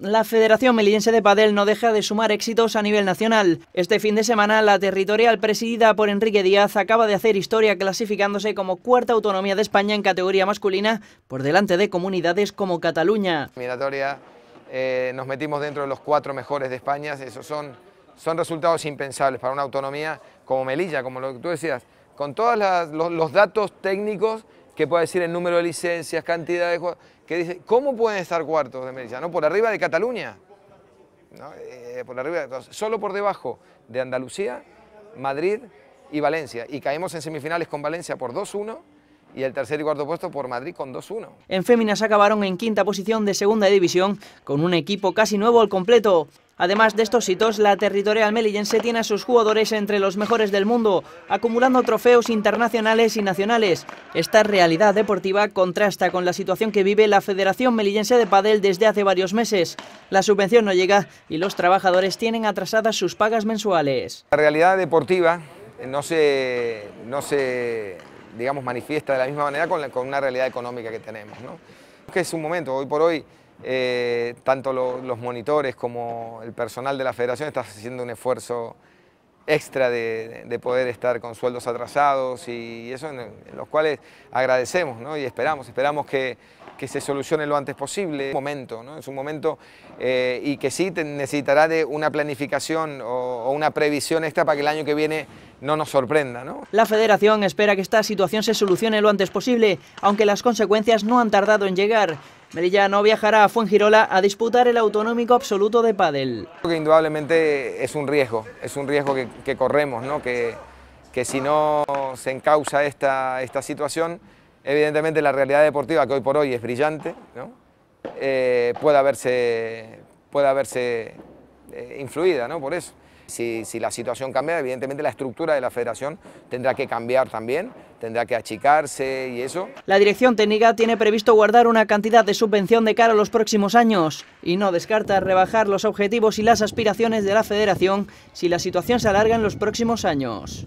La Federación Melillense de Padel no deja de sumar éxitos a nivel nacional. Este fin de semana, la territorial presidida por Enrique Díaz acaba de hacer historia clasificándose como cuarta autonomía de España en categoría masculina por delante de comunidades como Cataluña. Miratoria, eh, nos metimos dentro de los cuatro mejores de España, esos son, son resultados impensables para una autonomía como Melilla, como lo que tú decías, con todos los datos técnicos ¿Qué pueda decir el número de licencias, cantidad de dice, ¿cómo pueden estar cuartos de Melilla? ¿No? Por arriba de Cataluña, ¿no? Eh, por arriba, solo por debajo de Andalucía, Madrid y Valencia. Y caímos en semifinales con Valencia por 2-1 y el tercer y cuarto puesto por Madrid con 2-1. En Féminas acabaron en quinta posición de segunda división con un equipo casi nuevo al completo. Además de estos hitos, la territorial melillense tiene a sus jugadores entre los mejores del mundo, acumulando trofeos internacionales y nacionales. Esta realidad deportiva contrasta con la situación que vive la Federación Melillense de Padel desde hace varios meses. La subvención no llega y los trabajadores tienen atrasadas sus pagas mensuales. La realidad deportiva no se, no se digamos, manifiesta de la misma manera con, una realidad económica que tenemos. ¿no? que es un momento, hoy por hoy eh, tanto los monitores como el personal de la federación está haciendo un esfuerzo extra de, poder estar con sueldos atrasados y, eso en, los cuales agradecemos ¿no? y esperamos, esperamos que que se solucione lo antes posible. Es un momento, ¿no? es un momento eh, y que sí necesitará de una planificación o, una previsión esta para que el año que viene no nos sorprenda. ¿no? La federación espera que esta situación se solucione lo antes posible, aunque las consecuencias no han tardado en llegar. Melilla no viajará a Fuengirola a disputar el autonómico absoluto de pádel. Que indudablemente es un riesgo, es un riesgo que, corremos, ¿no? que, que si no se encausa esta, esta situación, Evidentemente la realidad deportiva que hoy por hoy es brillante, ¿no? Eh, puede haberse, puede eh, influida ¿no? por eso. Si, si, la situación cambia, evidentemente la estructura de la federación tendrá que cambiar también, tendrá que achicarse y eso. La dirección técnica tiene previsto guardar una cantidad de subvención de cara a los próximos años y no descarta rebajar los objetivos y las aspiraciones de la federación si la situación se alarga en los próximos años.